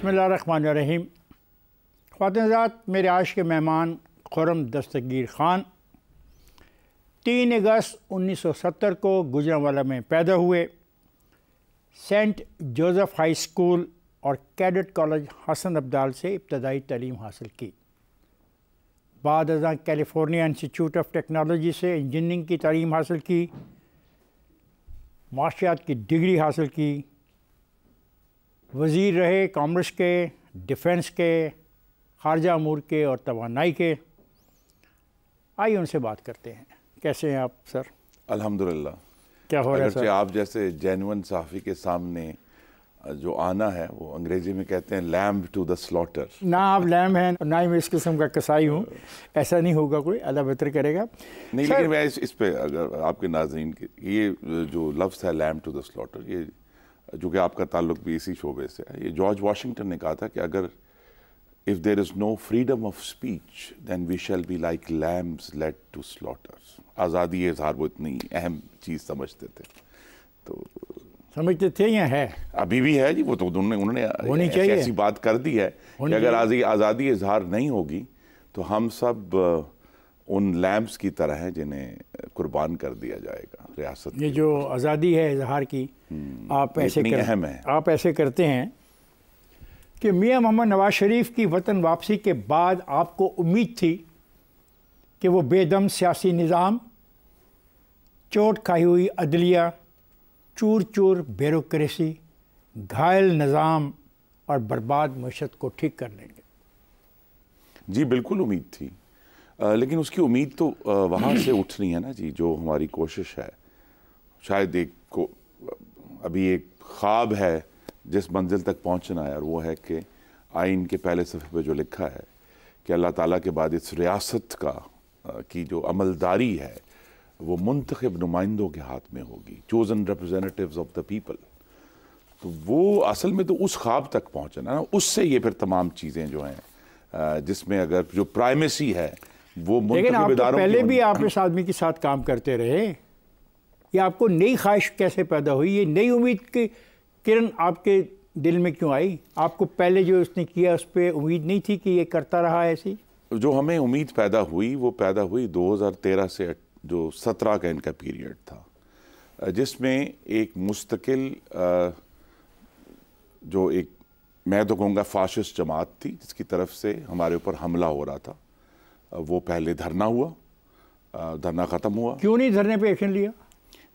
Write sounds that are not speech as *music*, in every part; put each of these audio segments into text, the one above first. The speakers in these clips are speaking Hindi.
बसमान रहीम मेरे आज के मेहमान खुरम दस्तगीर ख़ान तीन अगस्त 1970 को गुजरावाला में पैदा हुए सेंट जोसेफ हाई स्कूल और कैडेट कॉलेज हसन अब्दाल से इब्तदाई तलीम हासिल की बाद अजा कैलिफोर्निया इंस्टीट्यूट ऑफ टेक्नोलॉजी से इंजीनियरिंग की तलीम हासिल की माशियात की डिग्री हासिल की वज़ीर रहे कामर्स के डिफेंस के खारजा अमूर के और तोानाई के आइए उनसे बात करते हैं कैसे हैं आप सर अल्हम्दुलिल्लाह क्या हो रहा है सर आप जैसे जैनवन सहाफ़ी के सामने जो आना है वो अंग्रेजी में कहते हैं लैम्ब टू द स्लॉटर ना आप लैम्ब हैं ना ही मैं इस किस्म का कसाई हूँ ऐसा नहीं होगा कोई अल्लाह बेहतर करेगा नहीं लेकिन मैं इस, इस पे अगर आपके नाजरन के ये जो लफ्स है लैम्ब टू द स्लॉटर ये जो कि आपका ताल्लुक भी इसी शोबे से है ये जॉर्ज वाशिंगटन ने कहा था कि अगर if there is no freedom of speech then we shall be like lambs led to slaughters आज़ादी इजहार वो इतनी अहम चीज़ समझते थे तो समझते थे या है अभी भी है जी वो तो उन्होंने उन्होंने ऐसी बात कर दी है कि अगर आज़ादी इजहार नहीं होगी तो हम सब उन लैम्प्स की तरह है जिन्हें कुर्बान कर दिया जाएगा रियासत ये जो आज़ादी है इजहार की हम्म, आप ऐसे कर, अहम है आप ऐसे करते हैं कि मियाँ मोहम्मद नवाज शरीफ की वतन वापसी के बाद आपको उम्मीद थी कि वो बेदम सियासी निज़ाम चोट खाई हुई अदलिया चूर चूर ब्यूरोसी घायल निज़ाम और बर्बाद मीशत को ठीक कर लेंगे जी बिल्कुल उम्मीद थी लेकिन उसकी उम्मीद तो वहाँ से उठनी है ना जी जो हमारी कोशिश है शायद एक को अभी एक ख्वाब है जिस मंजिल तक पहुँचना है और वो है कि आइन के पहले सफ़े पे जो लिखा है कि अल्लाह ताला के बाद इस रियासत का की जो अमलदारी है वो मुंतखब नुमाइंदों के हाथ में होगी chosen representatives of the people तो वो असल में तो उस ख्वाब तक पहुँचना उससे ये फिर तमाम चीज़ें जो हैं जिसमें अगर जो प्राइमेसी है वो लेकिन आप तो पहले भी आप इस आदमी के साथ काम करते रहे ये आपको नई ख्वाहिश कैसे पैदा हुई ये नई उम्मीद की किरण आपके दिल में क्यों आई आपको पहले जो उसने किया उस पर उम्मीद नहीं थी कि ये करता रहा ऐसी जो हमें उम्मीद पैदा हुई वो पैदा हुई 2013 से जो 17 का इनका पीरियड था जिसमें एक मुस्तकिल जो एक मैं तो कहूँगा फाशिस्ट जमात थी जिसकी तरफ से हमारे ऊपर हमला हो रहा था वो पहले धरना हुआ धरना ख़त्म हुआ क्यों नहीं धरने पे एक्शन लिया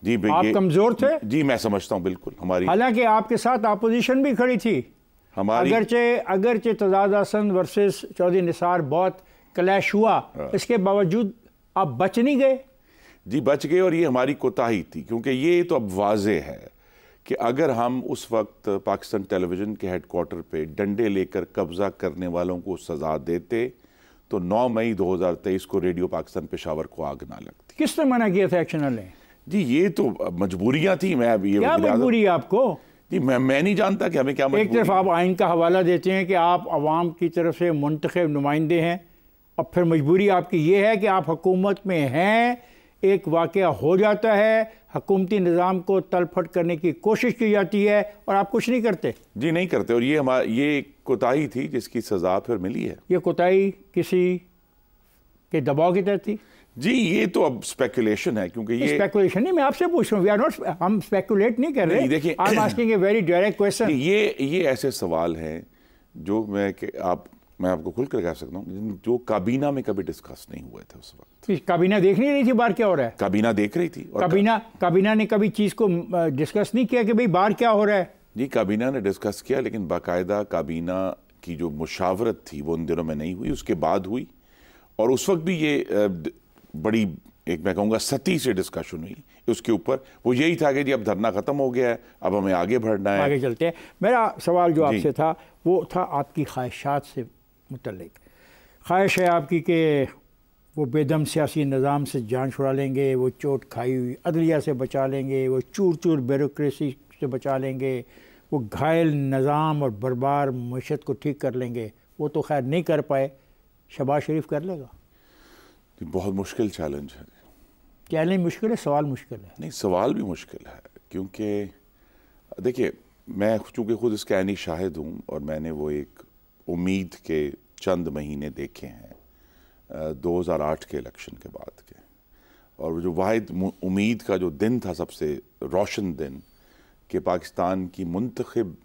जी आप कमज़ोर थे जी मैं समझता हूँ बिल्कुल हमारी हालांकि आपके साथ अपोजिशन भी खड़ी थी हमारी अगरचे अगरचे तजाद हसन वर्सेस चौधरी निसार बहुत क्लैश हुआ हाँ। इसके बावजूद आप बच नहीं गए जी बच गए और ये हमारी कोताही थी क्योंकि ये तो अब वाज है कि अगर हम उस वक्त पाकिस्तान टेलीविज़न के हेडकोार्टर पे डंडे लेकर कब्ज़ा करने वालों को सज़ा देते तो 9 मई 2023 को रेडियो पाकिस्तान पेशावर को आग ना लगती किसने मना किया था एक्शन लें जी ये तो मजबूरियां थी मैं अभी ये क्या मजबूरी आपको जी मैं मैं नहीं जानता कि हमें क्या एक तरफ आप आइन का हवाला देते हैं कि आप आवाम की तरफ से मंतखब नुमाइंदे हैं और फिर मजबूरी आपकी ये है कि आप हुकूमत में हैं एक वाक़ हो जाता है हकूमती निज़ाम को तलफट करने की कोशिश की जाती है और आप कुछ नहीं करते जी नहीं करते और ये हमारा ये एक कोताही थी जिसकी सज़ा फिर मिली है ये कोताही किसी के दबाव की तहत थी जी ये तो अब स्पेकुलेशन है क्योंकि ये स्पेकुलेशन नहीं मैं आपसे पूछ रहा हूँ हम स्पेकुलेट नहीं कर रहे देखिए I am asking a very direct question ये ये ऐसे सवाल हैं जो मैं के आप मैं आपको खुलकर कह सकता हूँ जो काबीना में कभी डिस्कस नहीं हुए थे उस वक्त काबीना देख नहीं रही थी बार क्या हो रहा है काबीना देख रही थी और काबीना काबीना ने कभी चीज़ को डिस्कस नहीं किया कि भाई बार क्या हो रहा है जी काबीना ने डिस्कस किया लेकिन बाकायदा काबीना की जो मुशावरत थी वो उन दिनों में नहीं हुई उसके बाद हुई और उस वक्त भी ये बड़ी एक मैं कहूँगा सती से डिस्कशन हुई उसके ऊपर वो यही था कि जी अब धरना ख़त्म हो गया है अब हमें आगे बढ़ना है आगे चलते हैं मेरा सवाल जो आपसे था वो था आपकी ख्वाहिशात से मुतलक ख्वाहिश है आपकी कि वो बेदम सियासी निज़ाम से जान छुड़ा लेंगे वो चोट खाई हुई अदलिया से बचा लेंगे वो चूर चूर ब्यूरोसी से बचा लेंगे वो घायल निज़ाम और बरबार मीशत को ठीक कर लेंगे वो तो खैर नहीं कर पाए शबाज शरीफ कर लेगा बहुत मुश्किल चैलेंज है चैलेंज मुश्किल है सवाल मुश्किल है नहीं सवाल भी मुश्किल है क्योंकि देखिए मैं चूँकि खुद इसके आनी शाहिद हूँ और मैंने वो एक उम्मीद के चंद महीने देखे हैं 2008 के इलेक्शन के बाद के और जो वाद उम्मीद का जो दिन था सबसे रोशन दिन कि पाकिस्तान की मंतखब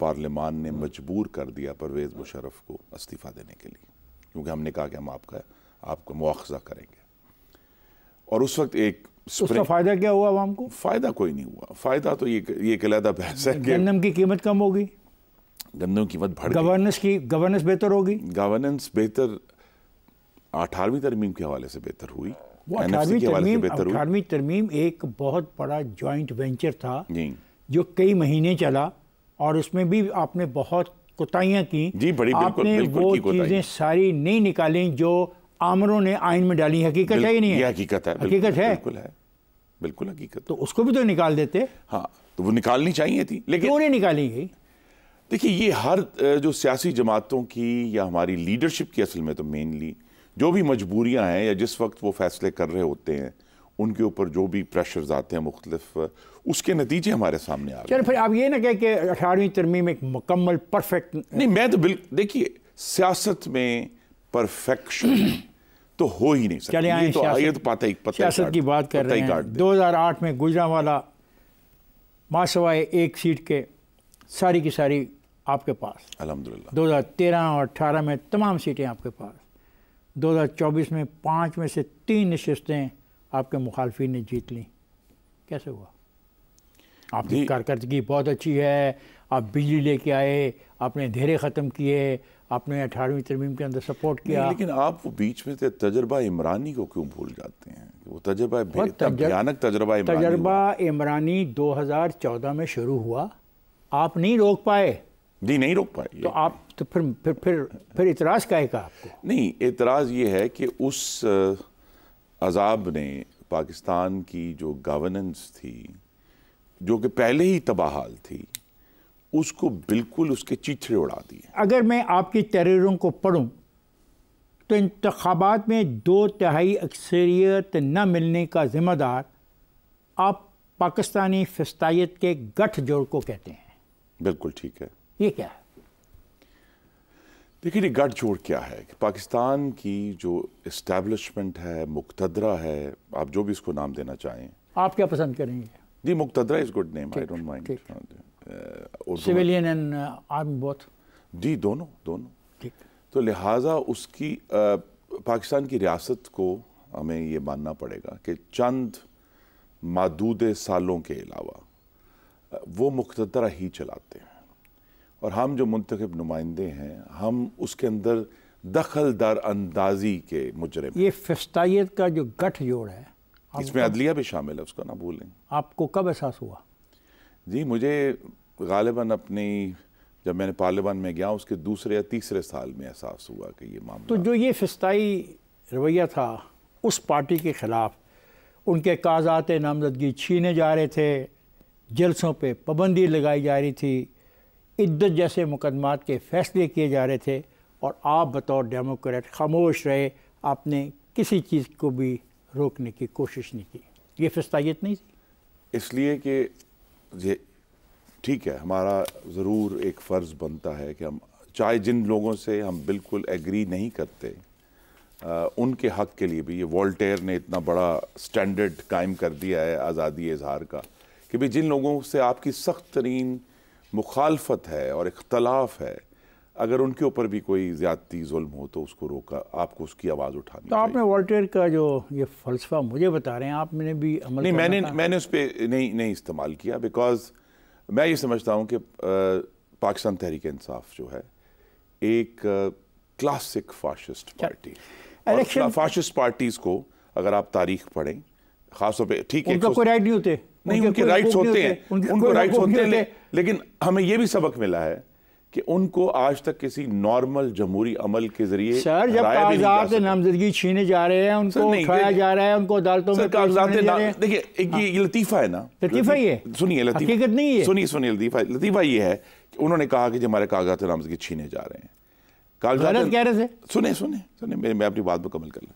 पार्लियामान ने मजबूर कर दिया परवेज़ मुशरफ को इस्तीफ़ा देने के लिए क्योंकि हमने कहा कि हम आपका आपका मुआवजा करेंगे और उस वक्त एक तो उसका फ़ायदा क्या हुआ आवाम को फ़ायदा कोई नहीं हुआ फ़ायदा तो ये ये कलहदा बहस है गंदम की कीमत कम होगी गंदम की कीमत बढ़ गवर्नेंस की गवर्नेंस बेहतर होगी गवर्नेंस बेहतर अठारहवीं तरमीम के हवाले से बेहतर हुई वो तरमीम तरमीम एक बहुत बड़ा जॉइंट वेंचर था जो कई महीने चला और उसमें भी आपने बहुत कोताहियाँ की जी बड़ी आपने बिल्कुल, बिल्कुल वो चीज़ें सारी नहीं निकाली जो आमरों ने आइन में डाली हकीकत है ही नहीं है हकीकत है हकीकत है बिल्कुल है बिल्कुल हकीकत तो उसको भी तो निकाल देते हाँ तो वो निकालनी चाहिए थी लेकिन उन्हें निकाली गई देखिए ये हर जो सियासी जमातों की या हमारी लीडरशिप की असल में तो मेनली जो भी मजबूरियाँ हैं या जिस वक्त वो फैसले कर रहे होते हैं उनके ऊपर जो भी प्रेशर्स आते हैं मुख्तलिफ उसके नतीजे हमारे सामने आ रहे हैं फिर आप ये ना कहें कि अठारहवीं तरमीम एक मुकम्मल परफेक्ट नहीं मैं तो बिल्कुल देखिए सियासत में परफेक्शन तो हो ही नहीं सकता ये तो आइए तो पता ही पता सियासत की बात कर रहे हैं दो हज़ार आठ में गुजरावाला मासवाए एक सीट के सारी की सारी आपके पास अलहमदिल्ला दो हज़ार तेरह और अट्ठारह में तमाम सीटें आपके पास 2024 में पाँच में से तीन नशस्तें आपके मुखालफी ने जीत ली कैसे हुआ आपकी कारकर्दगी बहुत अच्छी है आप बिजली लेके आए आपने धेरे ख़त्म किए आपने अठारहवीं तरमीम के अंदर सपोर्ट किया लेकिन आप वो बीच में थे तजर्बा इमरानी को क्यों भूल जाते हैं वो तजर्बा भयानक तजर्बा इमरानी तजर्बा इमरानी चौदह में शुरू हुआ आप नहीं रोक पाए जी नहीं रोक पाए तो आप तो फिर फिर फिर, फिर इतराज़ का एक आपको नहीं एतराज़ ये है कि उस अजाब ने पाकिस्तान की जो गवर्नेंस थी जो कि पहले ही तबाहाल थी उसको बिल्कुल उसके चिथड़े उड़ा दिए अगर मैं आपकी तहरीरों को पढ़ूँ तो इंतबात में दो तिहाई अक्सरियत न मिलने का ज़िम्मेदार आप पाकिस्तानी फस्तायत के गठजोड़ को कहते हैं बिल्कुल ठीक है ये क्या है देखिए गठजोड़ क्या है कि पाकिस्तान की जो इस्टेब्लिशमेंट है मुक्तदरा है आप जो भी इसको नाम देना चाहें आप क्या पसंद करेंगे जी मुक्तदरा is good name I don't mind civilian and army both जी दोनों दोनों तो लिहाजा उसकी आ, uh, पाकिस्तान की रियासत को हमें ये मानना पड़ेगा कि चंद मादूद सालों के अलावा uh, वो मुख्तरा ही चलाते हैं और हम जो मुंतखब नुमाइंदे हैं हम उसके अंदर दर अंदाजी के मुजरे ये फस्ताइत का जो गठजोड़ है इसमें अदलिया भी शामिल है उसका ना भूलें आपको कब एहसास हुआ जी मुझे गालिबा अपनी जब मैंने पार्लियामान में गया उसके दूसरे या तीसरे साल में एहसास हुआ कि ये मामला तो जो ये फिस्ताई रवैया था उस पार्टी के ख़िलाफ़ उनके कागजात नामजदगी छीने जा रहे थे जलसों पे पाबंदी लगाई जा रही थी इद्दत जैसे मुकदमात के फ़ैसले किए जा रहे थे और आप बतौर डेमोक्रेट खामोश रहे आपने किसी चीज़ को भी रोकने की कोशिश नहीं की ये फस्तायत नहीं थी इसलिए कि ये ठीक है हमारा ज़रूर एक फ़र्ज़ बनता है कि हम चाहे जिन लोगों से हम बिल्कुल एग्री नहीं करते आ, उनके हक के लिए भी ये वॉल्टेयर ने इतना बड़ा स्टैंडर्ड कायम कर दिया है आज़ादी इजहार का कि भाई जिन लोगों से आपकी सख्त तरीन मुखालफत है और इख्तलाफ है अगर उनके ऊपर भी कोई ज़्यादती जुल्म हो तो उसको रोका आपको उसकी आवाज़ उठानी तो आपने वॉल्टेयर का जो ये फ़लसफ़ा मुझे बता रहे हैं आपने भी अमल नहीं मैंने मैंने उस पर नहीं नहीं इस्तेमाल किया बिकॉज मैं ये समझता हूँ कि पाकिस्तान तहरीक इंसाफ जो है एक classic fascist party election fascist parties को अगर आप तारीख पढ़ें खासतौर पर ठीक है कोई राइट नहीं होते नहीं उनके, राइट राइट्स होते हैं उनको राइट्स होते हैं लेकिन हमें यह भी सबक मिला है कि उनको आज तक किसी नॉर्मल जमहूरी अमल के जरिए सर जब कागजात नामजदगी छीने जा रहे हैं उनको उठाया जा रहा है उनको अदालतों में कागजात देखिए एक हाँ। ये लतीफ़ा है ना लतीफ़ा ये सुनिए लतीफा नहीं है सुनिए सुनिए लतीफ़ा लतीफ़ा ये है कि उन्होंने कहा कि जो हमारे कागजात नामजदगी छीने जा रहे हैं कागजात कह रहे थे सुने सुने सुने मेरे मैं अपनी बात मुकम्मल कर लूँ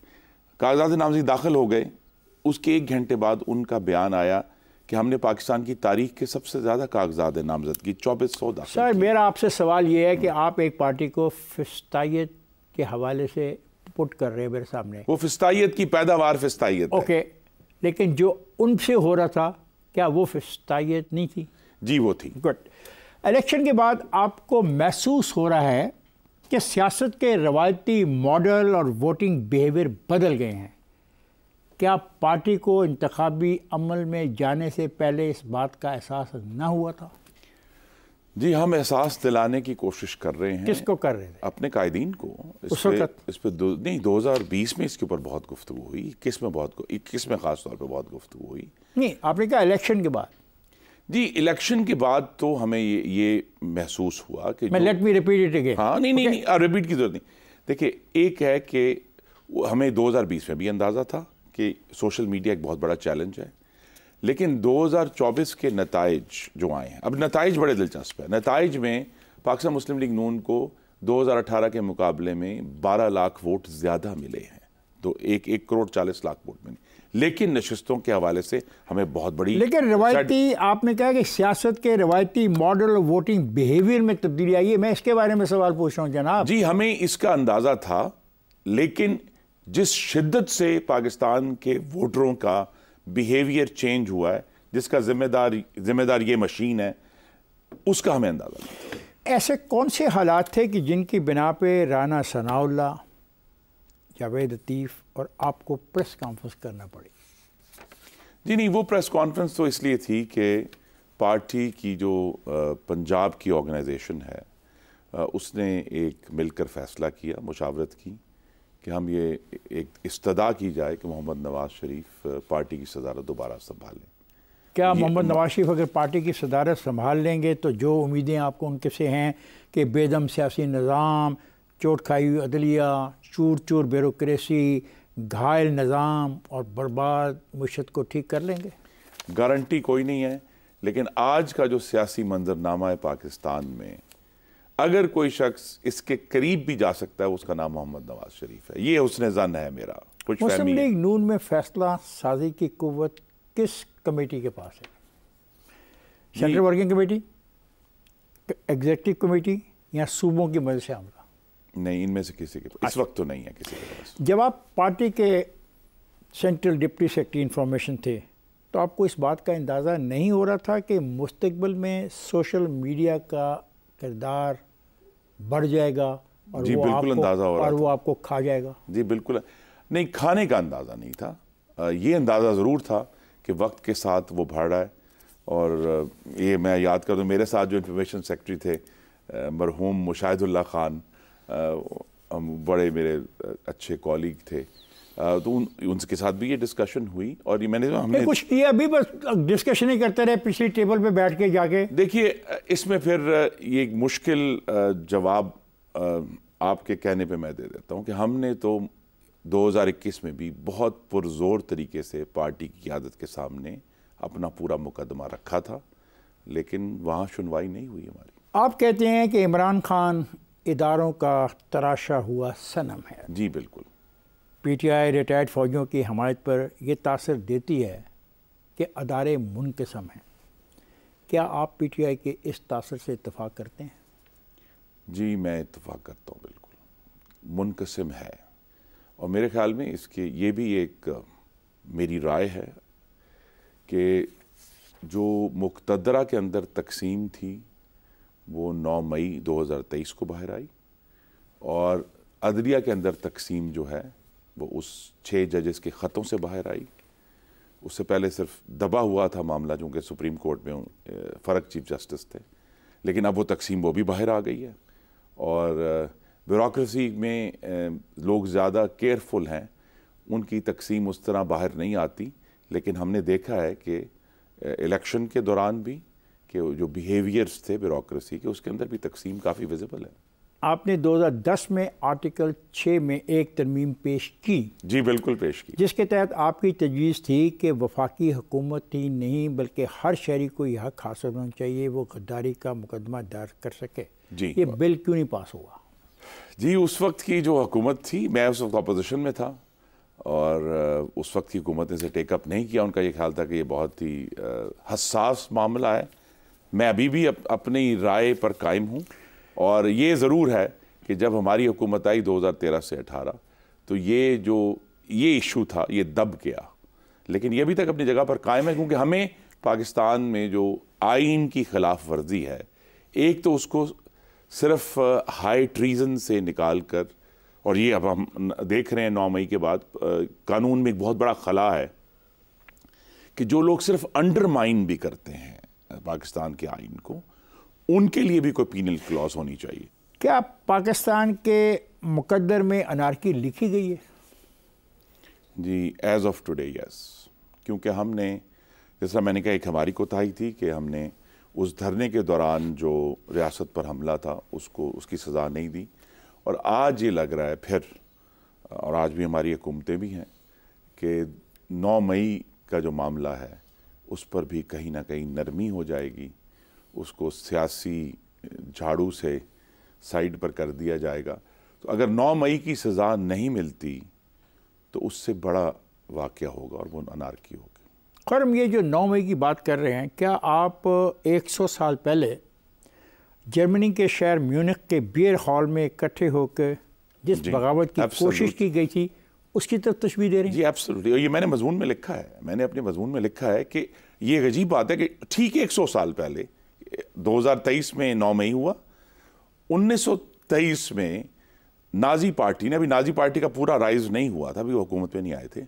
कागजात नामजदगी दाखिल हो गए उसके एक घंटे बाद उनका बयान आया कि हमने पाकिस्तान की तारीख के सबसे ज़्यादा कागजात है नामजदगी चौबीस सौ सर मेरा आपसे सवाल ये है कि आप एक पार्टी को फिस्तायत के हवाले से पुट कर रहे हैं मेरे सामने वो फिस्तायत की पैदावार फिस्तायत ओके लेकिन जो उनसे हो रहा था क्या वो फिस्तायत नहीं थी जी वो थी गुड इलेक्शन के बाद आपको महसूस हो रहा है कि सियासत के रवायती मॉडल और वोटिंग बिहेवियर बदल गए हैं क्या पार्टी को इंतबी अमल में जाने से पहले इस बात का एहसास ना हुआ था जी हम एहसास दिलाने की कोशिश कर रहे हैं किसको कर रहे हैं अपने कायदीन को इस पे, इस पे दो, नहीं 2020 में इसके ऊपर बहुत गुफ्तु हुई इक्कीस में बहुत इक्कीस में ख़ास तौर पे बहुत गुफ्तु हुई नहीं आपने कहा इलेक्शन के बाद जी इलेक्शन के बाद तो हमें ये ये महसूस हुआ कि मैं let me repeat it again हाँ नहीं नहीं, रिपीट की जरूरत नहीं देखिए एक है कि हमें दो में भी अंदाज़ा था कि सोशल मीडिया एक बहुत बड़ा चैलेंज है लेकिन 2024 के नतज जो आए हैं अब नतज बड़े दिलचस्प हैं नतज में पाकिस्तान मुस्लिम लीग नून को 2018 के मुकाबले में 12 लाख वोट ज़्यादा मिले हैं तो एक एक करोड़ चालीस लाख वोट मिले लेकिन नशस्तों के हवाले से हमें बहुत बड़ी लेकिन रवायती आपने कहा कि सियासत के रवायती मॉडल वोटिंग बिहेवियर में तब्दीली आई है मैं इसके बारे में सवाल पूछ रहा हूँ जनाब जी हमें इसका अंदाज़ा था लेकिन जिस शिद्दत से पाकिस्तान के वोटरों का बिहेवियर चेंज हुआ है जिसका जिम्मेदार जिम्मेदार ये मशीन है उसका हमें अंदाज़ा ऐसे कौन से हालात थे कि जिनकी बिना पे राना सनाउल्ला जावेद लतीफ़ और आपको प्रेस कॉन्फ्रेंस करना पड़ी जी नहीं वो प्रेस कॉन्फ्रेंस तो इसलिए थी कि पार्टी की जो पंजाब की ऑर्गेनाइजेशन है उसने एक मिलकर फ़ैसला किया मुशावरत की कि हम ये एक इस्तदा की जाए कि मोहम्मद नवाज शरीफ पार्टी की सदारत दोबारा संभालें क्या मोहम्मद नवाज शरीफ अगर पार्टी की सदारत संभाल लेंगे तो जो उम्मीदें आपको उनके से हैं कि बेदम सियासी निज़ाम चोट खाई हुई अदलिया चूर चूर ब्यूरोसी घायल निज़ाम और बर्बाद मुशत को ठीक कर लेंगे गारंटी कोई नहीं है लेकिन आज का जो सियासी मंजरनामा है पाकिस्तान में अगर कोई शख्स इसके करीब भी जा सकता है उसका नाम मोहम्मद नवाज शरीफ है ये उसने जन है मेरा कुछ मुस्लिम लीग नून में फैसला साजी की कुत किस कमेटी के पास है central working committee executive committee या सूबों की मदद से आमला नहीं इनमें से किसी के इस अच्छा। वक्त तो नहीं है किसी के पास जब आप पार्टी के सेंट्रल डिप्टी सेक्रेटरी इंफॉर्मेशन थे तो आपको इस बात का अंदाज़ा नहीं हो रहा था कि मुस्तबल में सोशल मीडिया का किरदार बढ़ जाएगा और जी बिल्कुल अंदाज़ा हो रहा और वो आपको खा जाएगा जी बिल्कुल नहीं खाने का अंदाज़ा नहीं था ये अंदाज़ा ज़रूर था कि वक्त के साथ वो बढ़ रहा है और ये मैं याद कर दूँ मेरे साथ जो इंफॉर्मेशन सेक्रेटरी थे मरहूम मुशाहिदुल्ला ख़ान बड़े मेरे अच्छे कॉलीग थे तो उन, उनके साथ भी ये डिस्कशन हुई और ये मैंने तो हमने कुछ किया अभी बस डिस्कशन ही करते रहे पिछली टेबल पे बैठ के जाके देखिए इसमें फिर ये एक मुश्किल जवाब आपके कहने पे मैं दे देता हूँ कि हमने तो 2021 में भी बहुत पुरजोर तरीके से पार्टी की क्यादत के सामने अपना पूरा मुकदमा रखा था लेकिन वहाँ सुनवाई नहीं हुई हमारी आप कहते हैं कि इमरान खान इदारों का तराशा हुआ सनम है जी बिल्कुल पीटीआई रिटायर्ड फ़ौजियों की हमायत पर यह तासर देती है कि अदारे मुनकसम हैं क्या आप पीटीआई के इस तासर से इतफाक़ करते हैं जी मैं इतफाक़ करता हूँ बिल्कुल मुनकसम है और मेरे ख्याल में इसके ये भी एक मेरी राय है कि जो मुक्तदरा के अंदर तकसीम थी वो 9 मई 2023 को बाहर आई और अदलिया के अंदर तकसीम जो है वो उस छः जजेस के ख़तों से बाहर आई उससे पहले सिर्फ दबा हुआ था मामला चूँकि सुप्रीम कोर्ट में फ़र्क चीफ जस्टिस थे लेकिन अब वो तकसीम वो भी बाहर आ गई है और ब्यूरोसी में लोग ज़्यादा केयरफुल हैं उनकी तकसीम उस तरह बाहर नहीं आती लेकिन हमने देखा है कि इलेक्शन के दौरान भी कि जो बिहेवियर्स थे ब्यूरोसी के उसके अंदर भी तकसीम काफ़ी विजिबल है आपने 2010 में आर्टिकल 6 में एक तरमीम पेश की जी बिल्कुल पेश की जिसके तहत आपकी तजवीज़ थी कि वफाकी हुकूमत ही नहीं बल्कि हर शहरी को यह हक हासिल होना चाहिए वो गद्दारी का मुकदमा दर्ज कर सके जी ये बिल क्यों नहीं पास हुआ जी उस वक्त की जो हुकूमत थी मैं उस वक्त अपोजिशन में था और उस वक्त की हुकूमत ने इसे टेकअप नहीं किया उनका ये ख्याल था कि ये बहुत ही हसास मामला है मैं अभी भी अप, अपनी राय पर कायम हूँ और ये ज़रूर है कि जब हमारी हुकूमत आई 2013 से 18 तो ये जो ये इशू था ये दब गया लेकिन ये अभी तक अपनी जगह पर कायम है क्योंकि हमें पाकिस्तान में जो आइन की खिलाफ वर्जी है एक तो उसको सिर्फ हाई ट्रीज़न से निकाल कर और ये अब हम देख रहे हैं नौ मई के बाद कानून में एक बहुत बड़ा खला है कि जो लोग सिर्फ अंडरमाइन भी करते हैं पाकिस्तान के आइन को उनके लिए भी कोई पीनल क्लॉज होनी चाहिए क्या पाकिस्तान के मुकद्दर में अनारकी लिखी गई है जी एज ऑफ टुडे यस क्योंकि हमने जैसा मैंने कहा एक हमारी कोताही थी कि हमने उस धरने के दौरान जो रियासत पर हमला था उसको उसकी सज़ा नहीं दी और आज ये लग रहा है फिर और आज भी हमारी हुकूमतें भी हैं कि 9 मई का जो मामला है उस पर भी कहीं ना कहीं नरमी हो जाएगी उसको सियासी झाड़ू से साइड पर कर दिया जाएगा तो अगर 9 मई की सज़ा नहीं मिलती तो उससे बड़ा वाक्य होगा और वो अनारकी होगी खरम ये जो 9 मई की बात कर रहे हैं क्या आप 100 साल पहले जर्मनी के शहर म्यूनिक के बियर हॉल में इकट्ठे होकर जिस बगावत की कोशिश की गई थी उसकी तरफ तस्वीर दे रहे हैं जी एब्सोल्युटली ये मैंने मजमून में लिखा है मैंने अपने मजमून में लिखा है कि ये अजीब बात है कि ठीक एक सौ साल पहले 2023 में 9 मई हुआ 1923 में नाजी पार्टी ने अभी नाजी पार्टी का पूरा राइज नहीं हुआ था अभी वो हुकूमत में नहीं आए थे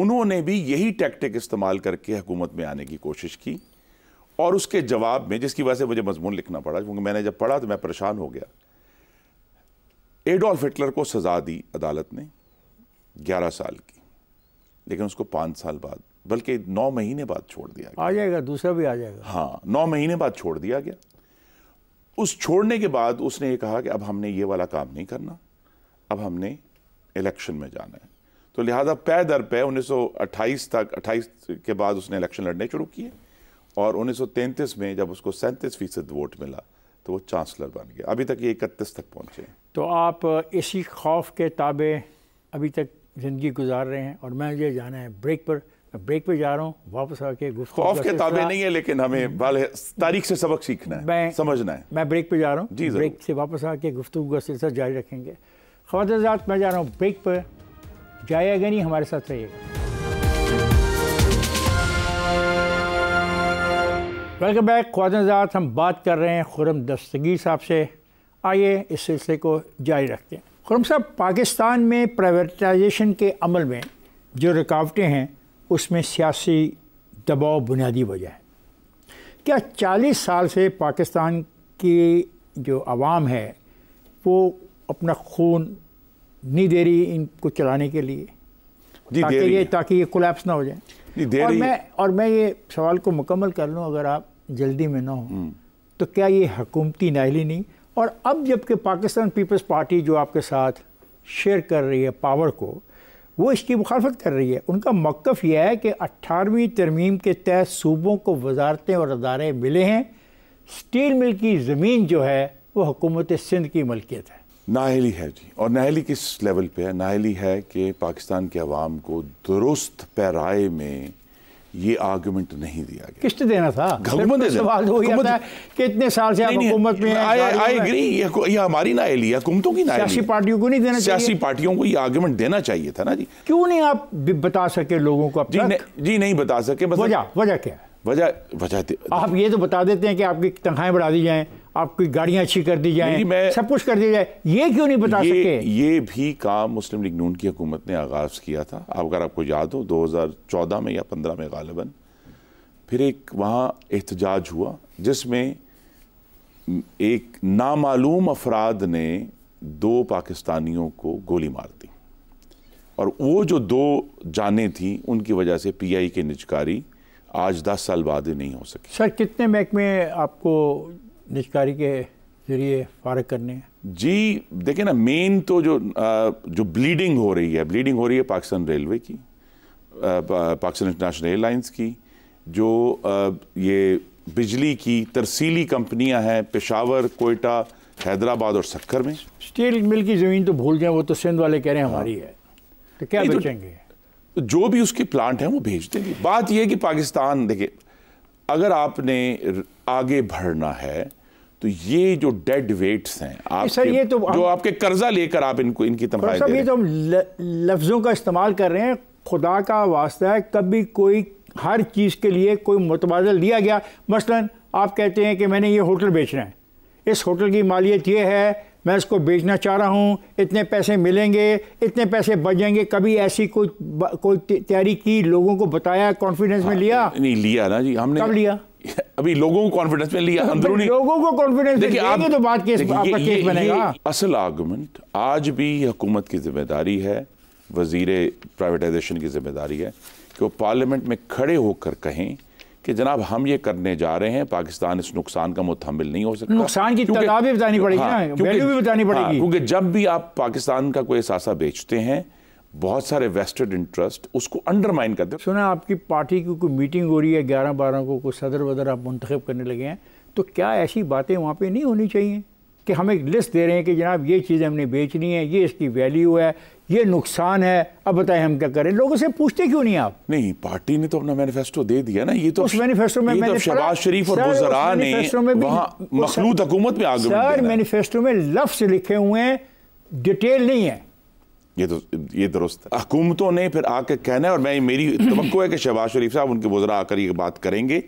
उन्होंने भी यही टैक्टिक इस्तेमाल करके हुकूमत में आने की कोशिश की और उसके जवाब में जिसकी वजह से मुझे मजमून लिखना पड़ा क्योंकि मैंने जब पढ़ा तो मैं परेशान हो गया एडोल्फ हिटलर को सज़ा दी अदालत ने 11 साल की लेकिन उसको पाँच साल बाद बल्कि नौ महीने बाद छोड़ दिया गया आ जाएगा दूसरा भी आ जाएगा हाँ नौ महीने बाद छोड़ दिया गया उस छोड़ने के बाद उसने ये कहा कि अब हमने ये वाला काम नहीं करना अब हमने इलेक्शन में जाना है तो लिहाजा पै दर पै अट्ठाईस तक 28 के बाद उसने इलेक्शन लड़ने शुरू किए और 1933 में जब उसको सैंतीस फीसद वोट मिला तो वो चांसलर बन गया अभी तक ये इकतीस तक पहुँचे तो आप इसी खौफ के ताबे अभी तक ज़िंदगी गुजार रहे हैं और मैं ये जाना है ब्रेक पर ब्रेक पे जा रहा हूँ वापस आके खौफ के ताबे नहीं है लेकिन हमें तारीख से सबक सीखना है मैं समझना है मैं ब्रेक पे जा रहा हूँ ब्रेक से वापस आके गुफ्तु का सिलसिला जारी रखेंगे खबरदार मैं जा रहा हूँ ब्रेक पर जाएगा नहीं हमारे साथ रहिएगा वेलकम बैक ख्वाजात हम बात कर रहे हैं खुरम दस्तगीर साहब से आइए इस सिलसिले को जारी रखते हैं खुरम साहब पाकिस्तान में प्राइवेटाइजेशन के अमल में जो रुकावटें हैं उसमें सियासी दबाव बुनियादी वजह है क्या चालीस साल से पाकिस्तान की जो आवाम है वो अपना खून नहीं दे रही इनको चलाने के लिए ताकि ये ताकि ये कोलेप्स ना हो जाए और मैं और मैं ये सवाल को मुकम्मल कर लूँ अगर आप जल्दी में ना हो हम्म। तो क्या ये हकूमती नाहली नहीं और अब जबकि पाकिस्तान पीपल्स पार्टी जो आपके साथ शेयर कर रही है पावर को वो इसकी मुखालफत कर रही है उनका मौक़ यह है कि अट्ठारहवीं तरमीम के तहत सूबों को वजारतें और अदारे मिले हैं स्टील मिल की ज़मीन जो है वो हुकूमत सिंध की मलकियत है नाहली है जी और नाहली किस लेवल पर है नाहली है कि पाकिस्तान के अवाम को दुरुस्त पैराए में ये आर्गुमेंट नहीं दिया गया किस्त देना था हुकूमत सवाल हो गया था कि इतने साल से आप हुकूमत में आई आई एग्री ये ये हमारी ना एली हुकूमतों की ना सियासी पार्टियों को नहीं देना चाहिए सियासी पार्टियों को ये आर्गुमेंट देना चाहिए था ना जी क्यों नहीं आप बता सके लोगों को जी, जी नहीं बता सके वजह वजह क्या है वजह वजह आप ये तो बता देते हैं कि आपकी तनख्वाहें बढ़ा दी जाएं आपकी गाड़ियां अच्छी कर दी जाए सब कुछ कर दिया जाए ये क्यों नहीं बता ये, सके ये भी काम मुस्लिम लीग नून की हुकूमत ने आगाज़ किया था अब अगर आपको याद हो 2014 में या 15 में गालिबा फिर एक वहाँ एहतजाज हुआ जिसमें एक नामालूम अफराद ने दो पाकिस्तानियों को गोली मार दी और वो जो दो जाने थी उनकी वजह से पीआई के निजकारी आज दस साल बाद नहीं हो सके सर कितने महकमे आपको निष्कारी के जरिए फारग करने हैं जी देखिए ना मेन तो जो जो ब्लीडिंग हो रही है ब्लीडिंग हो रही है पाकिस्तान रेलवे की पाकिस्तान इंटरनेशनल एयरलाइंस की जो ये बिजली की तरसीली कंपनियां हैं पेशावर कोयटा हैदराबाद और सक्कर में स्टील मिल की ज़मीन तो भूल जाए वो तो सिंध वाले कह रहे हैं हाँ। हमारी है तो क्या बेचेंगे तो जो भी उसके प्लांट हैं वो भेज देंगे बात यह है कि पाकिस्तान देखिए अगर आपने आगे बढ़ना है तो ये जो डेड वेट्स हैं आप सर ये तो जो आपके कर्जा लेकर आप इनको इनकी तनख्वाह सर ये तो हम लफ्ज़ों का इस्तेमाल कर रहे हैं खुदा का वास्ता है कभी कोई हर चीज़ के लिए कोई मुतबादल दिया गया मसलन आप कहते हैं कि मैंने ये होटल बेचना है इस होटल की मालियत ये है मैं इसको बेचना चाह रहा हूँ इतने पैसे मिलेंगे इतने पैसे बच जाएंगे कभी ऐसी कोई कोई तैयारी की लोगों को बताया कॉन्फिडेंस में हाँ, लिया नहीं लिया ना जी हमने कब लिया अभी लोगों को कॉन्फिडेंस में लिया अंदरूनी लोगों को कॉन्फिडेंस देखिए आप तो बात केस आपका ये, केस बनेगा असल आर्गुमेंट आज भी हुकूमत की जिम्मेदारी है वजीर प्राइवेटाइजेशन की जिम्मेदारी है कि वो पार्लियामेंट में खड़े होकर कहें कि जनाब हम ये करने जा रहे हैं पाकिस्तान इस नुकसान का मुतहमल नहीं हो सकता नुकसान की बतानी पड़ेगी हाँ, हाँ क्योंकि जब भी आप पाकिस्तान का कोई असासा बेचते हैं बहुत सारे वेस्टेड इंटरेस्ट उसको अंडरमाइन करते सुना आपकी पार्टी की कोई मीटिंग हो रही है ग्यारह बारह को कोई सदर वदर आप मंतखब करने लगे हैं तो क्या ऐसी बातें वहाँ पर नहीं होनी चाहिए कि हम एक लिस्ट दे रहे हैं कि जनाब ये चीज़ हमने बेचनी है ये इसकी वैल्यू है ये नुकसान है अब बताएं हम क्या करें लोगों से पूछते क्यों नहीं आप नहीं पार्टी ने तो अपना मैनिफेस्टो दे दिया ना ये तो उस मैनिफेस्टो में तो शहबाज शरीफ और ने मखलूत हुकूमत में आगे सर मैनिफेस्टो में लफ्ज लिखे हुए हैं डिटेल नहीं है ये तो ये दुरुस्त हुकूमतों ने फिर आकर कहना है और मैं मेरी तो है कि शहबाज शरीफ साहब उनके वजरा आकर ये बात करेंगे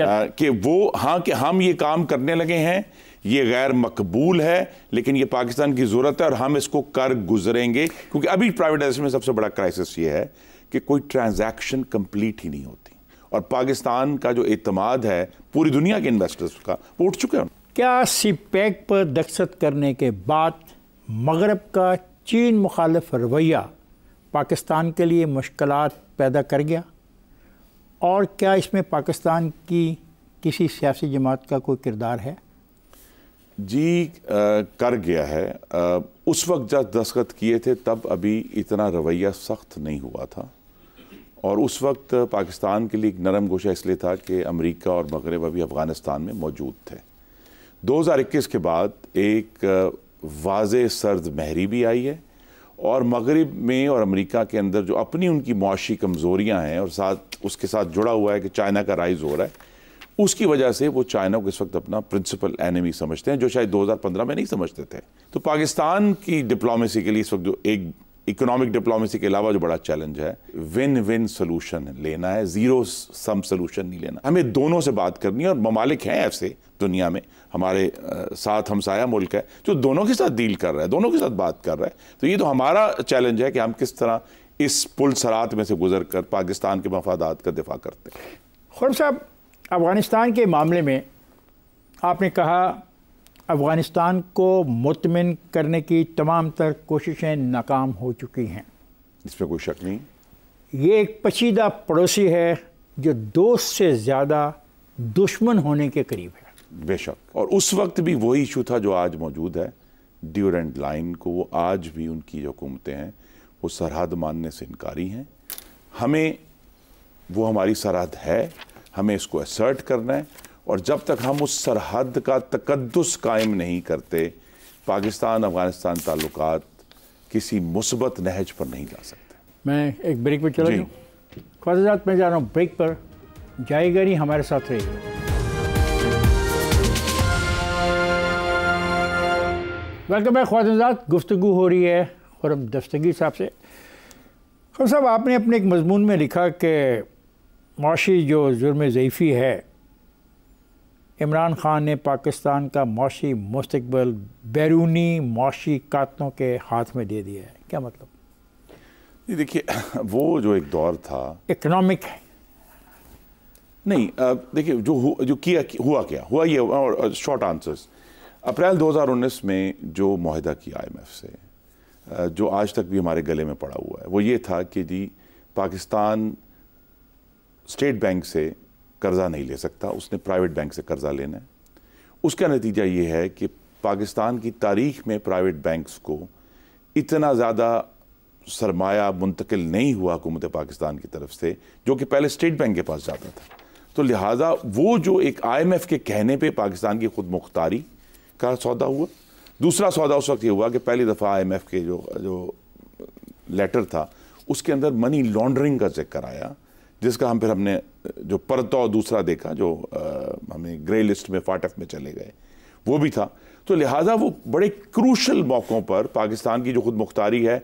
कि वो हाँ कि हम ये काम करने लगे हैं ये गैर मकबूल है लेकिन ये पाकिस्तान की ज़रूरत है और हम इसको कर गुजरेंगे क्योंकि अभी प्राइवेटाइजेशन में सबसे बड़ा क्राइसिस ये है कि कोई ट्रांजैक्शन कंप्लीट ही नहीं होती और पाकिस्तान का जो अतमाद है पूरी दुनिया के इन्वेस्टर्स का वो उठ चुके हैं क्या सी पैक पर दस्तखत करने के बाद मगरब का चीन मुखालफ रवैया पाकिस्तान के लिए मुश्किल पैदा कर गया और क्या इसमें पाकिस्तान की किसी सियासी जमात का कोई किरदार है जी आ, कर गया है आ, उस वक्त जब दस्तखत किए थे तब अभी इतना रवैया सख्त नहीं हुआ था और उस वक्त पाकिस्तान के लिए एक नरम गोशा इसलिए था कि अमेरिका और मगरब अभी अफ़गानिस्तान में मौजूद थे 2021 के बाद एक वाज सर्द महरी भी आई है और मगरब में और अमरीका के अंदर जो अपनी उनकी मुआशी कमज़ोरियाँ हैं और साथ उसके साथ जुड़ा हुआ है कि चाइना का राइज हो रहा है उसकी वजह से वो चाइना को इस वक्त अपना प्रिंसिपल एनिमी समझते हैं जो शायद 2015 में नहीं समझते थे तो पाकिस्तान की डिप्लोमेसी के लिए इस वक्त जो एक इकोनॉमिक डिप्लोमेसी के अलावा जो बड़ा चैलेंज है विन विन सोलूशन लेना है ज़ीरो सम सोलूशन नहीं लेना हमें दोनों से बात करनी है और ममालिक हैं ऐसे दुनिया में हमारे साथ हमसाया मुल्क है जो दोनों के साथ डील कर रहा है दोनों के साथ बात कर रहा है तो ये तो हमारा चैलेंज है कि हम किस तरह इस पुल सरात में से गुजर कर पाकिस्तान के मफादात का दिफा करते हैं खुर साहब अफ़गानिस्तान के मामले में आपने कहा अफ़गानिस्तान को मुतमिन करने की तमाम तर कोशिशें नाकाम हो चुकी हैं इसमें कोई शक नहीं ये एक पचीदा पड़ोसी है जो दोस्त से ज़्यादा दुश्मन होने के करीब है बेशक और उस वक्त भी वही इशू था जो आज मौजूद है ड्यूरेंट लाइन को वो आज भी उनकी जो हुकूमतें हैं वो सरहद मानने से इनकारी हैं हमें वो हमारी सरहद है हमें इसको असर्ट करना है और जब तक हम उस सरहद का तकदस कायम नहीं करते पाकिस्तान अफगानिस्तान ताल्लुक किसी मुसबत नहज पर नहीं जा सकते मैं एक ब्रेक पर चला जाऊँ ख्वाजात जा रहा हूँ ब्रेक पर जाएगा नहीं हमारे साथ रहेगा वेलकम है ख्वाजात गुफ्तु हो रही है खुरम दस्तगी साहब से खुद साहब आपने अपने एक मजमून में लिखा कि माशी जो जुर्म ज़यफ़ी है इमरान ख़ान ने पाकिस्तान का माशी मुस्तबल बैरूनी माशी कातों के हाथ में दे दिया है क्या मतलब नहीं देखिए वो जो एक दौर था इकनॉमिक नहीं देखिए जो हु, जो किया हुआ क्या हुआ ये शॉर्ट आंसर्स अप्रैल 2019 में जो माहिदा किया एफ से जो आज तक भी हमारे गले में पड़ा हुआ है वो ये था कि जी पाकिस्तान स्टेट बैंक से कर्ज़ा नहीं ले सकता उसने प्राइवेट बैंक से कर्ज़ा लेना है उसका नतीजा ये है कि पाकिस्तान की तारीख में प्राइवेट बैंक्स को इतना ज़्यादा सरमाया मुंतकिल नहीं हुआ हुकूमत पाकिस्तान की तरफ से जो कि पहले स्टेट बैंक के पास जाता था तो लिहाजा वो जो एक आईएमएफ के कहने पे पाकिस्तान की खुद मुख्तारी का सौदा हुआ दूसरा सौदा उस वक्त ये हुआ कि पहली दफ़ा आईएमएफ के जो जो लेटर था उसके अंदर मनी लॉन्ड्रिंग का चक्कर आया जिसका हम फिर हमने जो परतौ दूसरा देखा जो आ, हमें ग्रे लिस्ट में फाटफ में चले गए वो भी था तो लिहाजा वो बड़े क्रूशल मौक़ों पर पाकिस्तान की जो खुद मुख्तारी है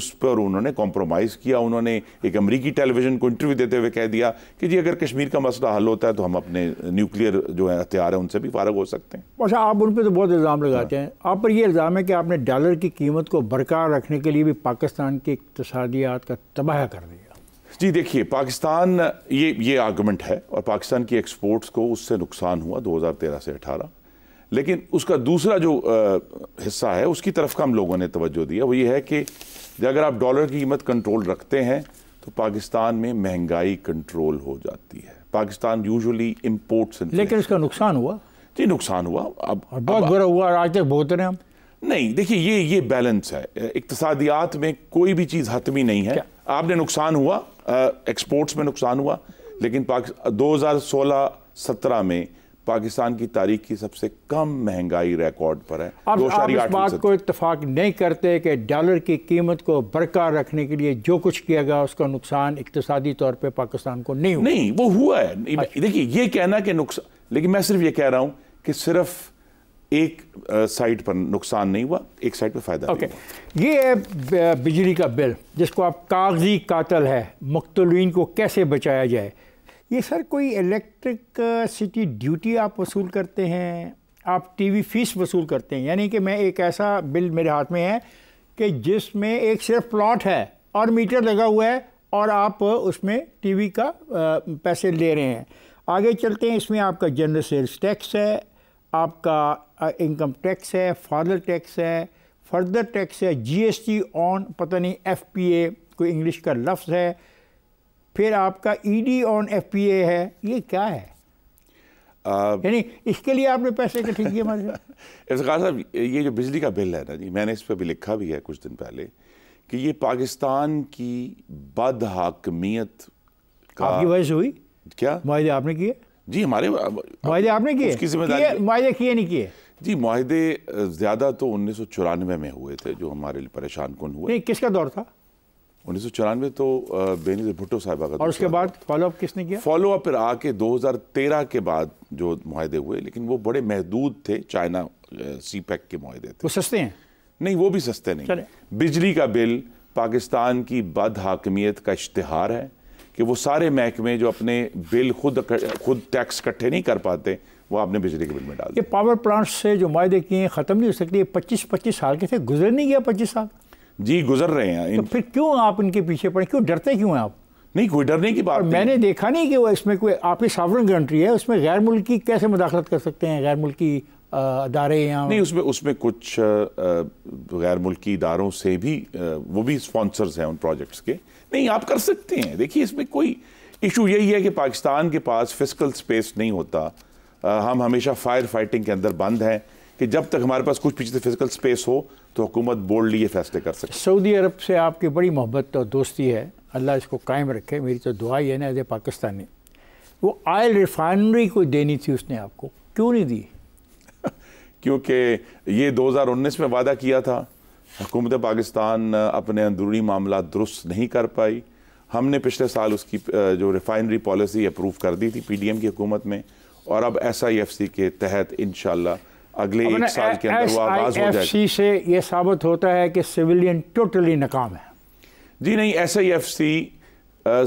उस पर उन्होंने कॉम्प्रोमाइज़ किया उन्होंने एक अमरीकी टेलीविज़न को इंटरव्यू देते हुए कह दिया कि जी अगर कश्मीर का मसला हल होता है तो हम अपने न्यूक्लियर जो है हथियार हैं उनसे भी फारग हो सकते हैं अच्छा आप उन पर तो बहुत इल्ज़ाम लगाते हैं आप पर यह इल्ज़ाम है कि आपने डॉलर की कीमत को बरकरार रखने के लिए भी पाकिस्तान के इकतसादियात का तबाह कर दिया जी देखिए पाकिस्तान ये ये आर्गूमेंट है और पाकिस्तान की एक्सपोर्ट्स को उससे नुकसान हुआ 2013 से लेकिन उसका दूसरा जो आ, हिस्सा है उसकी तरफ कम लोगों ने तवज्जो दिया वो ये है कि अगर आप डॉलर की कीमत कंट्रोल रखते हैं तो पाकिस्तान में महंगाई कंट्रोल हो जाती है पाकिस्तान यूजुअली इम्पोर्ट लेकिन इसका नुकसान हुआ जी नुकसान हुआ अब बहुत बुरा हुआ आज तक बहुत रहे हम नहीं देखिए ये ये बैलेंस है इकतसादियात में कोई भी चीज़ हतमी नहीं है क्या? आपने नुकसान हुआ एक्सपोर्ट्स में नुकसान हुआ लेकिन पाकिस्तान दो हज़ार सोलह सत्रह में पाकिस्तान की तारीख की सबसे कम महंगाई रिकॉर्ड पर है अब आप इस बात को इतफाक नहीं करते कि डॉलर की कीमत को बरकरार रखने के लिए जो कुछ किया गया उसका नुकसान इकतदी तौर पर पाकिस्तान को नहीं हुआ नहीं वो हुआ है अच्छा। देखिए ये कहना कि नुकसान लेकिन मैं सिर्फ ये कह रहा हूं कि सिर्फ एक साइड पर नुकसान नहीं हुआ एक साइड पर फ़ायदा ओके ये है बिजली का बिल जिसको आप कागजी कातल है मुख्तलिन को कैसे बचाया जाए ये सर कोई इलेक्ट्रिक सिटी ड्यूटी आप वसूल करते हैं आप टीवी फीस वसूल करते हैं यानी कि मैं एक ऐसा बिल मेरे हाथ में है कि जिसमें एक सिर्फ प्लॉट है और मीटर लगा हुआ है और आप उसमें टीवी का uh, पैसे ले रहे हैं आगे चलते हैं इसमें आपका जनरल सेल्स टैक्स है आपका इनकम uh, टैक्स है फादर टैक्स है फर्दर टैक्स है जीएसटी ऑन पता नहीं एफपीए कोई इंग्लिश का लफ्ज़ है फिर आपका ईडी ऑन एफपीए है ये क्या है यानी इसके लिए आपने पैसे इकट्ठे किए मतलब *laughs* इफ्तार साहब ये जो बिजली का बिल है ना जी मैंने इस पर भी लिखा भी है कुछ दिन पहले कि ये पाकिस्तान की बदहाकमियत आपकी वजह से हुई क्या माहे आपने किए जी हमारे माहे आपने किए उसकी जिम्मेदारी माहे किए नहीं किए जी माहे ज़्यादा तो उन्नीस में हुए थे जो हमारे लिए परेशान कौन हुए नहीं किसका दौर था उन्नीस सौ चौरानवे तो बेनीज भुट्टो साहब का और उसके बाद फॉलोअप किसने किया फॉलोअप फिर आके 2013 के बाद जो माहदे हुए लेकिन वो बड़े महदूद थे चाइना सी पैक e के माहदे थे वो सस्ते हैं नहीं वो भी सस्ते नहीं बिजली का बिल पाकिस्तान की बद हाकमियत का इश्तहार है कि वो सारे महकमे जो अपने बिल खुद खुद टैक्स इकट्ठे नहीं कर पाते वो आपने बिजली के बिल में डाल ये पावर प्लांट से जो माहे किए ख़त्म नहीं हो सकते पच्चीस पच्चीस साल के थे गुजर नहीं गया पच्चीस साल जी गुजर रहे हैं इन... तो फिर क्यों आप इनके पीछे पड़े क्यों डरते क्यों हैं आप नहीं कोई डरने की बात मैंने देखा नहीं कि वो इसमें कोई आपकी सावरण कंट्री है उसमें गैर मुल्की कैसे मुदाखलत कर सकते हैं गैर मुल्की अदारे या नहीं उसमें उसमें कुछ गैर मुल्की इदारों से भी वो भी स्पॉन्सर्स हैं उन प्रोजेक्ट्स के नहीं आप कर सकते हैं देखिए इसमें कोई इशू यही है कि पाकिस्तान के पास फिजिकल स्पेस नहीं होता हम हमेशा फायर फाइटिंग के अंदर बंद हैं कि जब तक हमारे पास कुछ पीछे फिजिकल स्पेस हो तो हुकूमत बोल्डली ये फैसले कर सके सऊदी अरब से आपकी बड़ी मोहब्बत और दोस्ती है अल्लाह इसको कायम रखे मेरी तो दुआ ही है ना एज ए पाकिस्तानी वो आयल रिफाइनरी को देनी थी उसने आपको क्यों नहीं दी *laughs* क्योंकि ये 2019 में वादा किया था हुकूमत पाकिस्तान अपने अंदरूनी मामला दुरुस्त नहीं कर पाई हमने पिछले साल उसकी जो रिफाइनरी पॉलिसी अप्रूव कर दी थी पी डी एम की हुकूमत में और अब एस आई एफ सी के तहत इन अगले एक साल के अंदर वो आगाज हो सी से ये साबित होता है कि सिविलियन टोटली नाकाम है जी नहीं एस आई एफ सी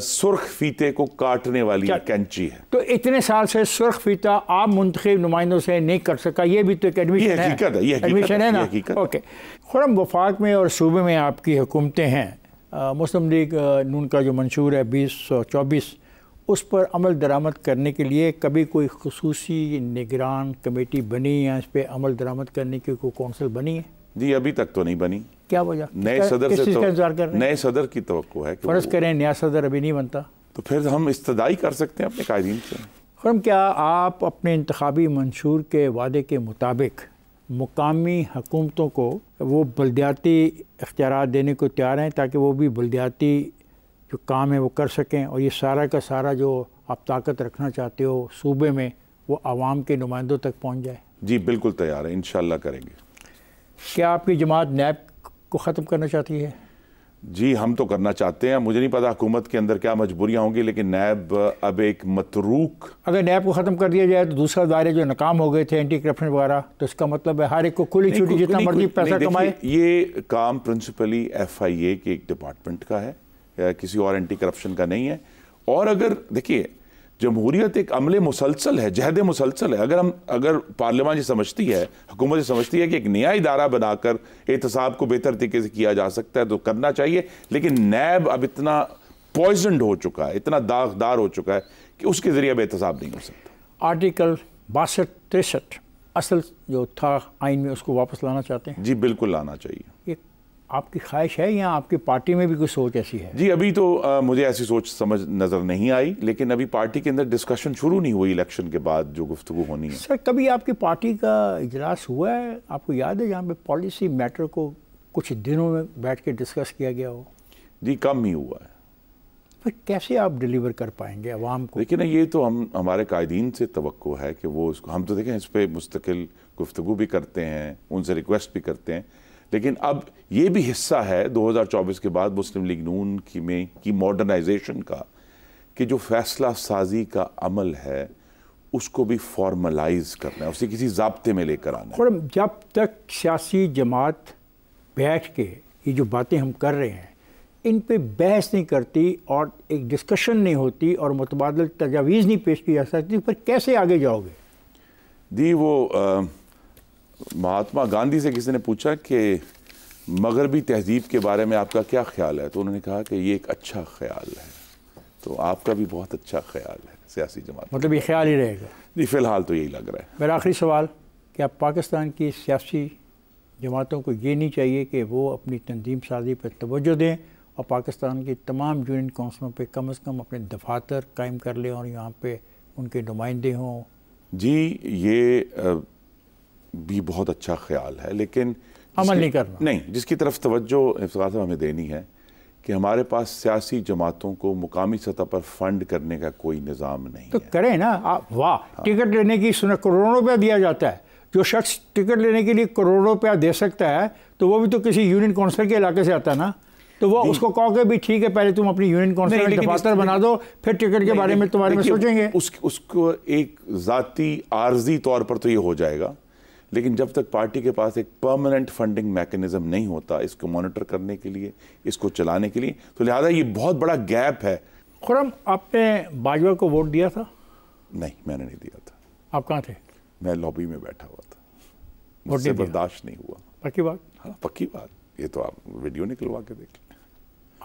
सुर्ख फीते को काटने वाली कैंची है तो इतने साल से सुर्ख फीता आप मुंतब नुमाइंदों से नहीं कर सका ये भी तो एक एडमिशन है एडमिशन है ना ओके खुरम वफाक में और सूबे में आपकी हुकूमतें हैं मुस्लिम लीग नून का जो मंशूर है बीस सौ चौबीस उस पर अमल दरामद करने के लिए कभी कोई खसूस निगरान कमेटी बनी या इस पर अमल दरामद करने की कोई कौंसिल बनी है जी अभी तक तो नहीं बनी क्या वजह नए सदर से तो, नए सदर की तो है फर्ज करें नया सदर अभी नहीं बनता तो फिर हम इस्तदाई कर सकते हैं अपने कायदीन से खरम क्या आप अपने इंतबी मंशूर के वादे के मुताबिक मुकामी हुकूमतों को वो बलदियाती इख्तियार देने को तैयार हैं ताकि वो भी बलदियाती जो काम है वो कर सकें और ये सारा का सारा जो आप ताकत रखना चाहते हो सूबे में वो आवाम के नुमाइंदों तक पहुँच जाए जी बिल्कुल तैयार है इन करेंगे क्या आपकी जमात नैब को ख़त्म करना चाहती है जी हम तो करना चाहते हैं मुझे नहीं पता हुकूमत के अंदर क्या मजबूरियाँ होंगी लेकिन नैब अब एक मतरूक अगर नैब को ख़त्म कर दिया जाए तो दूसरा दायरे जो नाकाम हो गए थे एंटी करप्शन वगैरह तो इसका मतलब है हर एक को खुली छुट्टी जितना मर्जी पैसा कमाए ये काम प्रिंसिपली एफ आई ए के एक डिपार्टमेंट का है किसी और एंटी करप्शन का नहीं है और अगर देखिए जमहूरियत एक अमले मुसलसल है जहद मुसलसल है अगर हम अगर पार्लियामान ये समझती है हुकूमत ये समझती है कि एक नया इदारा बनाकर एहतसाब को बेहतर तरीके से किया जा सकता है तो करना चाहिए लेकिन नैब अब इतना पॉइजनड हो चुका है इतना दागदार हो चुका है कि उसके ज़रिए अब एहतसाब नहीं हो सकता आर्टिकल बासठ तिरसठ असल जो था आइन में उसको वापस लाना चाहते हैं जी बिल्कुल लाना चाहिए ये आपकी ख्वाहिश है या आपकी पार्टी में भी कोई सोच ऐसी है जी अभी तो आ, मुझे ऐसी सोच समझ नज़र नहीं आई लेकिन अभी पार्टी के अंदर डिस्कशन शुरू नहीं हुई इलेक्शन के बाद जो गुफ्तु होनी है सर कभी आपकी पार्टी का इजलास हुआ है आपको याद है जहाँ पे पॉलिसी मैटर को कुछ दिनों में बैठ के डिस्कस किया गया हो जी कम ही हुआ है फिर कैसे आप डिलीवर कर पाएंगे आवाम को देखिए ना ये तो हम हमारे कायदीन से तो है कि वो उसको हम तो देखें इस पर मुस्तकिल गुफ्तु भी करते हैं उनसे रिक्वेस्ट भी करते हैं लेकिन अब ये भी हिस्सा है 2024 के बाद मुस्लिम लीग नून की में की मॉडर्नाइजेशन का कि जो फैसला साजी का अमल है उसको भी फॉर्मलाइज करना है उसे किसी जबते में लेकर आना है जब तक सियासी जमात बैठ के ये जो बातें हम कर रहे हैं इन पे बहस नहीं करती और एक डिस्कशन नहीं होती और मुतबादल तजावीज़ नहीं पेश की जा सकती पर कैसे आगे जाओगे दी वो आ, महात्मा गांधी से किसी ने पूछा कि मगरबी तहजीब के बारे में आपका क्या ख्याल है तो उन्होंने कहा कि ये एक अच्छा ख्याल है तो आपका भी बहुत अच्छा ख्याल है सियासी जमात मतलब ये ख्याल ही रहेगा जी फ़िलहाल तो यही लग रहा है मेरा आखिरी सवाल कि आप पाकिस्तान की सियासी जमातों को ये नहीं चाहिए कि वो अपनी तंजीम साजी पर तोज्जो दें और पाकिस्तान की तमाम यूनियन कौंसलों पर कम अज़ कम अपने दफातर कायम कर लें और यहाँ पर उनके नुमाइंदे हों जी ये भी बहुत अच्छा ख्याल है लेकिन अमल नहीं करना नहीं जिसकी तरफ तवज्जो इफ्तार हमें देनी है कि हमारे पास सियासी जमातों को मुकामी सतह पर फंड करने का कोई निज़ाम नहीं तो करें ना आप वाह हाँ। टिकट लेने की सुना करोड़ों रुपया दिया जाता है जो शख्स टिकट लेने के लिए करोड़ों रुपया दे सकता है तो वो भी तो किसी यूनियन काउंसिल के इलाके से आता है ना तो वो उसको कहो के भी ठीक है पहले तुम अपनी यूनियन काउंसिल में बना दो फिर टिकट के बारे में तुम्हारे में सोचेंगे उस, उसको एक ज़ाती आर्जी तौर पर तो ये हो जाएगा लेकिन जब तक पार्टी के पास एक परमानेंट फंडिंग मैकेनिज्म नहीं होता इसको मॉनिटर करने के लिए इसको चलाने के लिए तो लिहाजा ये बहुत बड़ा गैप है खुरम आपने बाजवा को वोट दिया था नहीं मैंने नहीं दिया था आप कहाँ थे मैं लॉबी में बैठा हुआ था मुझसे बर्दाश्त नहीं हुआ पक्की बात हाँ पक्की बात ये तो आप वीडियो निकलवा के देख लें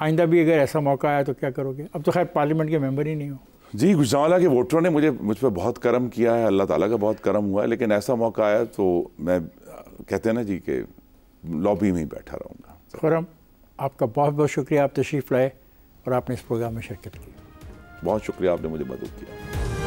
आइंदा भी अगर ऐसा मौका आया तो क्या करोगे अब तो खैर पार्लियामेंट के मेंबर ही नहीं हो जी गुजरावाला के वोटरों ने मुझे मुझ पर बहुत करम किया है अल्लाह ताला का बहुत करम हुआ है लेकिन ऐसा मौका आया तो मैं कहते हैं ना जी के लॉबी में ही बैठा रहूँगा खुरम आपका बहुत बहुत शुक्रिया आप तशरीफ़ लाए और आपने इस प्रोग्राम में शिरकत की बहुत शुक्रिया आपने मुझे मदद किया